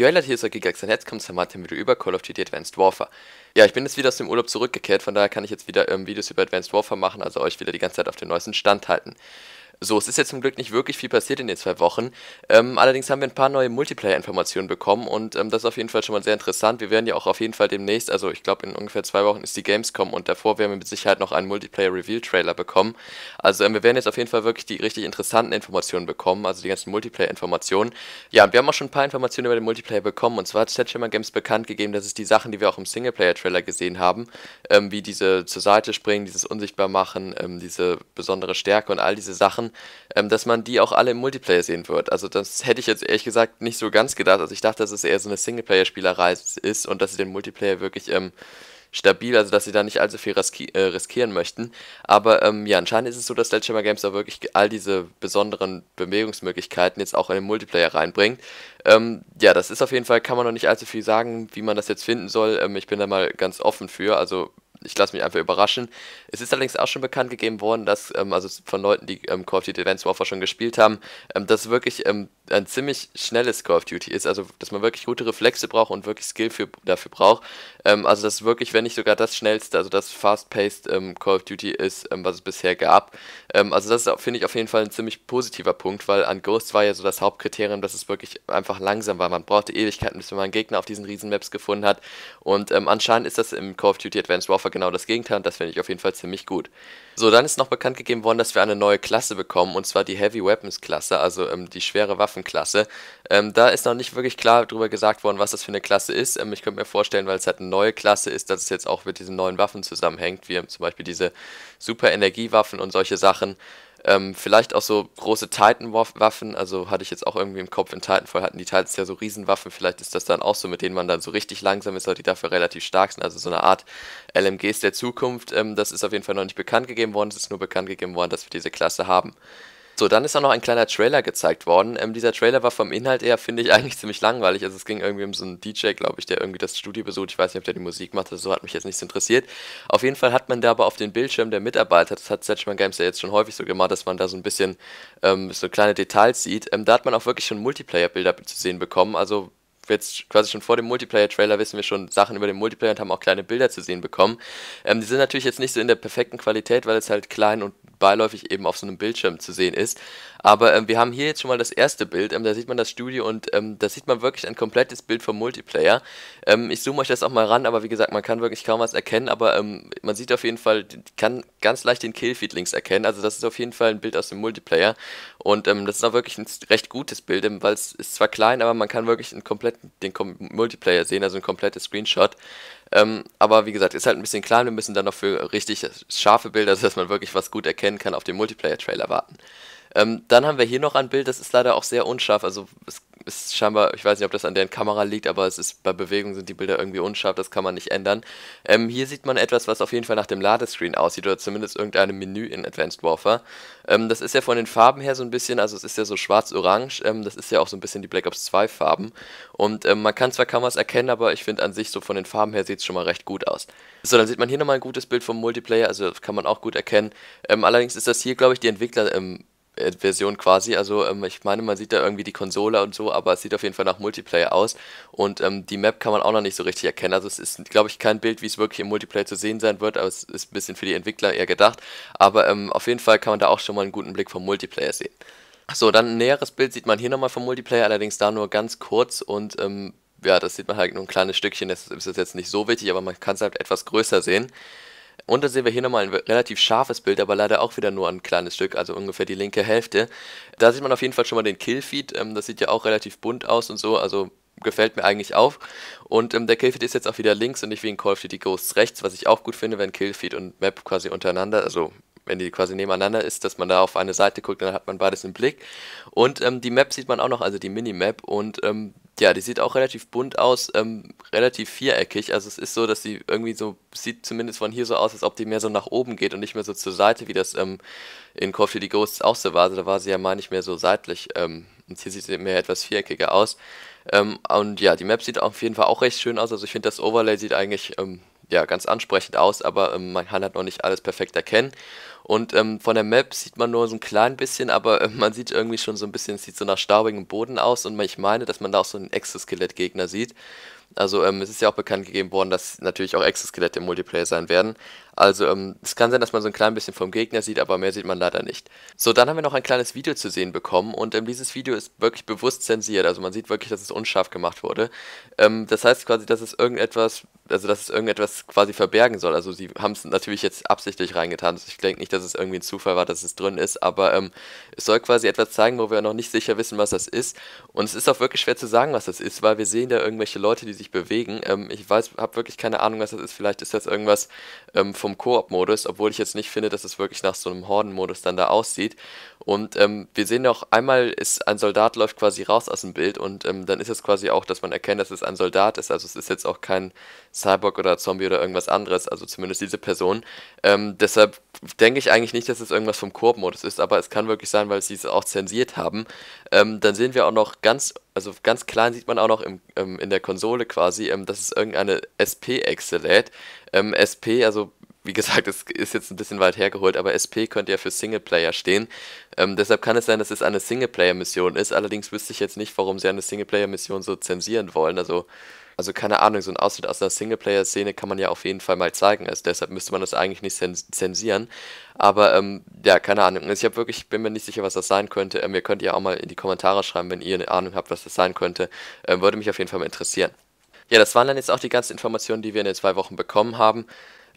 Joella hier ist euer Gigax und jetzt kommt zum Martin Video über Call of Duty Advanced Warfare. Ja, ich bin jetzt wieder aus dem Urlaub zurückgekehrt, von daher kann ich jetzt wieder ähm, Videos über Advanced Warfare machen, also euch wieder die ganze Zeit auf den neuesten Stand halten. So, es ist jetzt zum Glück nicht wirklich viel passiert in den zwei Wochen. Ähm, allerdings haben wir ein paar neue Multiplayer-Informationen bekommen und ähm, das ist auf jeden Fall schon mal sehr interessant. Wir werden ja auch auf jeden Fall demnächst, also ich glaube in ungefähr zwei Wochen ist die Gamescom und davor werden wir mit Sicherheit noch einen Multiplayer-Reveal-Trailer bekommen. Also ähm, wir werden jetzt auf jeden Fall wirklich die richtig interessanten Informationen bekommen, also die ganzen Multiplayer-Informationen. Ja, und wir haben auch schon ein paar Informationen über den Multiplayer bekommen und zwar hat Sledgehammer Games bekannt gegeben, dass es die Sachen, die wir auch im Singleplayer-Trailer gesehen haben, ähm, wie diese zur Seite springen, dieses Unsichtbar machen, ähm, diese besondere Stärke und all diese Sachen, ähm, dass man die auch alle im Multiplayer sehen wird. Also das hätte ich jetzt ehrlich gesagt nicht so ganz gedacht. Also ich dachte, dass es eher so eine Singleplayer-Spielerei ist und dass sie den Multiplayer wirklich ähm, stabil, also dass sie da nicht allzu viel riski äh, riskieren möchten. Aber ähm, ja, anscheinend ist es so, dass Sledgehammer Games da wirklich all diese besonderen Bewegungsmöglichkeiten jetzt auch in den Multiplayer reinbringt. Ähm, ja, das ist auf jeden Fall, kann man noch nicht allzu viel sagen, wie man das jetzt finden soll. Ähm, ich bin da mal ganz offen für. Also ich lasse mich einfach überraschen. Es ist allerdings auch schon bekannt gegeben worden, dass, ähm, also von Leuten, die ähm, Call of Duty Advanced Warfare schon gespielt haben, ähm, dass wirklich ähm, ein ziemlich schnelles Call of Duty ist, also dass man wirklich gute Reflexe braucht und wirklich Skill für, dafür braucht. Ähm, also das wirklich, wenn nicht sogar das schnellste, also das fast-paced ähm, Call of Duty ist, ähm, was es bisher gab. Ähm, also das finde ich auf jeden Fall ein ziemlich positiver Punkt, weil an Ghosts war ja so das Hauptkriterium, dass es wirklich einfach langsam war. Man brauchte Ewigkeiten, bis man einen Gegner auf diesen riesen Maps gefunden hat. Und ähm, anscheinend ist das im Call of Duty Advanced Warfare genau das Gegenteil und das finde ich auf jeden Fall ziemlich gut. So, dann ist noch bekannt gegeben worden, dass wir eine neue Klasse bekommen und zwar die Heavy Weapons Klasse, also ähm, die schwere Waffen Klassenklasse. Ähm, da ist noch nicht wirklich klar darüber gesagt worden, was das für eine Klasse ist. Ähm, ich könnte mir vorstellen, weil es halt eine neue Klasse ist, dass es jetzt auch mit diesen neuen Waffen zusammenhängt, wie zum Beispiel diese Super-Energiewaffen und solche Sachen. Ähm, vielleicht auch so große Titan-Waffen, also hatte ich jetzt auch irgendwie im Kopf, in Titanfall hatten die Titans ja so Riesenwaffen, vielleicht ist das dann auch so, mit denen man dann so richtig langsam ist, aber die dafür relativ stark sind, also so eine Art LMGs der Zukunft. Ähm, das ist auf jeden Fall noch nicht bekannt gegeben worden, es ist nur bekannt gegeben worden, dass wir diese Klasse haben. So, dann ist auch noch ein kleiner Trailer gezeigt worden. Ähm, dieser Trailer war vom Inhalt her, finde ich, eigentlich ziemlich langweilig. Also es ging irgendwie um so einen DJ, glaube ich, der irgendwie das Studio besucht. Ich weiß nicht, ob der die Musik macht oder so, hat mich jetzt nichts interessiert. Auf jeden Fall hat man da aber auf den Bildschirm der Mitarbeiter, das hat Sedgman Games ja jetzt schon häufig so gemacht, dass man da so ein bisschen ähm, so kleine Details sieht. Ähm, da hat man auch wirklich schon Multiplayer-Bilder zu sehen bekommen. Also jetzt quasi schon vor dem Multiplayer-Trailer wissen wir schon Sachen über den Multiplayer und haben auch kleine Bilder zu sehen bekommen. Ähm, die sind natürlich jetzt nicht so in der perfekten Qualität, weil es halt klein und beiläufig eben auf so einem Bildschirm zu sehen ist. Aber ähm, wir haben hier jetzt schon mal das erste Bild. Ähm, da sieht man das Studio und ähm, da sieht man wirklich ein komplettes Bild vom Multiplayer. Ähm, ich zoome euch das auch mal ran, aber wie gesagt, man kann wirklich kaum was erkennen. Aber ähm, man sieht auf jeden Fall, kann ganz leicht den Killfeed links erkennen. Also das ist auf jeden Fall ein Bild aus dem Multiplayer. Und ähm, das ist auch wirklich ein recht gutes Bild, weil es ist zwar klein, aber man kann wirklich einen kompletten, den Kom Multiplayer sehen, also ein komplettes Screenshot. Ähm, aber wie gesagt, ist halt ein bisschen klein. Wir müssen dann noch für richtig scharfe Bilder, dass man wirklich was gut erkennen kann, auf den Multiplayer-Trailer warten. Ähm, dann haben wir hier noch ein Bild, das ist leider auch sehr unscharf. Also es ist scheinbar, ich weiß nicht, ob das an deren Kamera liegt, aber es ist bei Bewegung sind die Bilder irgendwie unscharf, das kann man nicht ändern. Ähm, hier sieht man etwas, was auf jeden Fall nach dem Ladescreen aussieht oder zumindest irgendeinem Menü in Advanced Warfare. Ähm, das ist ja von den Farben her so ein bisschen, also es ist ja so schwarz-orange, ähm, das ist ja auch so ein bisschen die Black Ops 2 Farben. Und ähm, man kann zwar Kameras erkennen, aber ich finde an sich so von den Farben her sieht es schon mal recht gut aus. So, dann sieht man hier nochmal ein gutes Bild vom Multiplayer, also das kann man auch gut erkennen. Ähm, allerdings ist das hier, glaube ich, die Entwickler ähm, Version quasi. Also ähm, ich meine, man sieht da irgendwie die Konsole und so, aber es sieht auf jeden Fall nach Multiplayer aus. Und ähm, die Map kann man auch noch nicht so richtig erkennen. Also es ist, glaube ich, kein Bild, wie es wirklich im Multiplayer zu sehen sein wird, aber es ist ein bisschen für die Entwickler eher gedacht. Aber ähm, auf jeden Fall kann man da auch schon mal einen guten Blick vom Multiplayer sehen. So, dann ein näheres Bild sieht man hier nochmal vom Multiplayer, allerdings da nur ganz kurz und ähm, ja, das sieht man halt nur ein kleines Stückchen, das ist jetzt nicht so wichtig, aber man kann es halt etwas größer sehen. Und dann sehen wir hier nochmal ein relativ scharfes Bild, aber leider auch wieder nur ein kleines Stück, also ungefähr die linke Hälfte. Da sieht man auf jeden Fall schon mal den Killfeed, ähm, das sieht ja auch relativ bunt aus und so, also gefällt mir eigentlich auf. Und ähm, der Killfeed ist jetzt auch wieder links und nicht wie in Call of Duty Ghosts rechts, was ich auch gut finde, wenn Killfeed und Map quasi untereinander, also wenn die quasi nebeneinander ist, dass man da auf eine Seite guckt, dann hat man beides im Blick. Und ähm, die Map sieht man auch noch, also die Minimap. Und ähm, ja, die sieht auch relativ bunt aus, ähm, relativ viereckig. Also es ist so, dass sie irgendwie so, sieht zumindest von hier so aus, als ob die mehr so nach oben geht und nicht mehr so zur Seite, wie das ähm, in Call of Duty Ghosts auch so war. Also da war sie ja mal nicht mehr so seitlich. Ähm, und hier sieht sie mehr etwas viereckiger aus. Ähm, und ja, die Map sieht auf jeden Fall auch recht schön aus. Also ich finde, das Overlay sieht eigentlich ähm, ja, ganz ansprechend aus, aber ähm, man kann halt noch nicht alles perfekt erkennen. Und ähm, von der Map sieht man nur so ein klein bisschen, aber äh, man sieht irgendwie schon so ein bisschen, es sieht so nach staubigem Boden aus und ich meine, dass man da auch so einen Exoskelett-Gegner sieht. Also ähm, es ist ja auch bekannt gegeben worden, dass natürlich auch Exoskelette im Multiplayer sein werden. Also ähm, es kann sein, dass man so ein klein bisschen vom Gegner sieht, aber mehr sieht man leider nicht. So, dann haben wir noch ein kleines Video zu sehen bekommen und ähm, dieses Video ist wirklich bewusst zensiert. Also man sieht wirklich, dass es unscharf gemacht wurde. Ähm, das heißt quasi, dass es irgendetwas, also dass es irgendetwas quasi verbergen soll. Also sie haben es natürlich jetzt absichtlich reingetan. Also ich denke nicht, dass es irgendwie ein Zufall war, dass es drin ist, aber ähm, es soll quasi etwas zeigen, wo wir noch nicht sicher wissen, was das ist. Und es ist auch wirklich schwer zu sagen, was das ist, weil wir sehen da irgendwelche Leute, die sich bewegen. Ähm, ich weiß, habe wirklich keine Ahnung, was das ist. Vielleicht ist das irgendwas ähm, vom Koop-Modus, obwohl ich jetzt nicht finde, dass es das wirklich nach so einem Horden-Modus dann da aussieht. Und ähm, wir sehen auch einmal, ist ein Soldat läuft quasi raus aus dem Bild und ähm, dann ist es quasi auch, dass man erkennt, dass es ein Soldat ist. Also es ist jetzt auch kein Cyborg oder Zombie oder irgendwas anderes, also zumindest diese Person. Ähm, deshalb denke ich eigentlich nicht, dass es irgendwas vom Koop-Modus ist, aber es kann wirklich sein, weil sie es auch zensiert haben. Ähm, dann sehen wir auch noch ganz, also ganz klein sieht man auch noch im, ähm, in der Konsole quasi, ähm, dass es irgendeine SP-Echse lädt. Ähm, SP, also wie gesagt, es ist jetzt ein bisschen weit hergeholt, aber SP könnte ja für Singleplayer stehen. Ähm, deshalb kann es sein, dass es eine Singleplayer-Mission ist. Allerdings wüsste ich jetzt nicht, warum sie eine Singleplayer-Mission so zensieren wollen. Also, also keine Ahnung, so ein Ausschnitt aus einer Singleplayer-Szene kann man ja auf jeden Fall mal zeigen. Also deshalb müsste man das eigentlich nicht zensieren. Aber ähm, ja, keine Ahnung. Also ich habe wirklich, bin mir nicht sicher, was das sein könnte. Ähm, ihr könnt ja auch mal in die Kommentare schreiben, wenn ihr eine Ahnung habt, was das sein könnte. Ähm, würde mich auf jeden Fall mal interessieren. Ja, das waren dann jetzt auch die ganzen Informationen, die wir in den zwei Wochen bekommen haben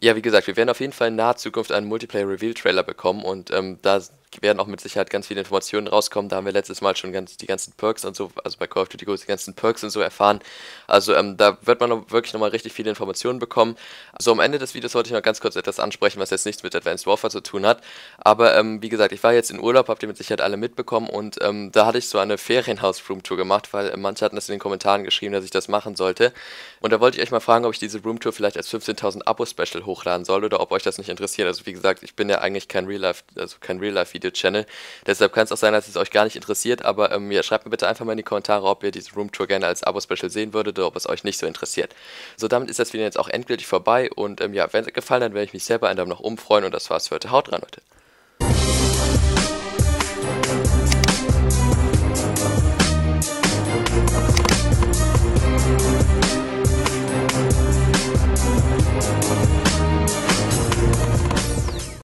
ja, wie gesagt, wir werden auf jeden Fall in naher Zukunft einen Multiplayer-Reveal-Trailer bekommen und ähm, da werden auch mit Sicherheit ganz viele Informationen rauskommen. Da haben wir letztes Mal schon ganz, die ganzen Perks und so, also bei Call of Duty Go die ganzen Perks und so erfahren. Also ähm, da wird man noch wirklich nochmal richtig viele Informationen bekommen. Also am Ende des Videos wollte ich noch ganz kurz etwas ansprechen, was jetzt nichts mit Advanced Warfare zu tun hat. Aber ähm, wie gesagt, ich war jetzt in Urlaub, habt ihr mit Sicherheit alle mitbekommen und ähm, da hatte ich so eine Ferienhaus-Roomtour gemacht, weil äh, manche hatten das in den Kommentaren geschrieben, dass ich das machen sollte. Und da wollte ich euch mal fragen, ob ich diese Roomtour vielleicht als 15.000 Abo-Special hochladen soll oder ob euch das nicht interessiert. Also wie gesagt, ich bin ja eigentlich kein Real-Life, also kein Real-Life-Video youtube channel Deshalb kann es auch sein, dass es euch gar nicht interessiert, aber ähm, ja, schreibt mir bitte einfach mal in die Kommentare, ob ihr diese Tour gerne als Abo-Special sehen würdet oder ob es euch nicht so interessiert. So, damit ist das Video jetzt auch endgültig vorbei und ähm, ja, wenn es gefallen hat, werde ich mich selber einen Daumen nach oben freuen und das war's für heute. Haut rein, Leute.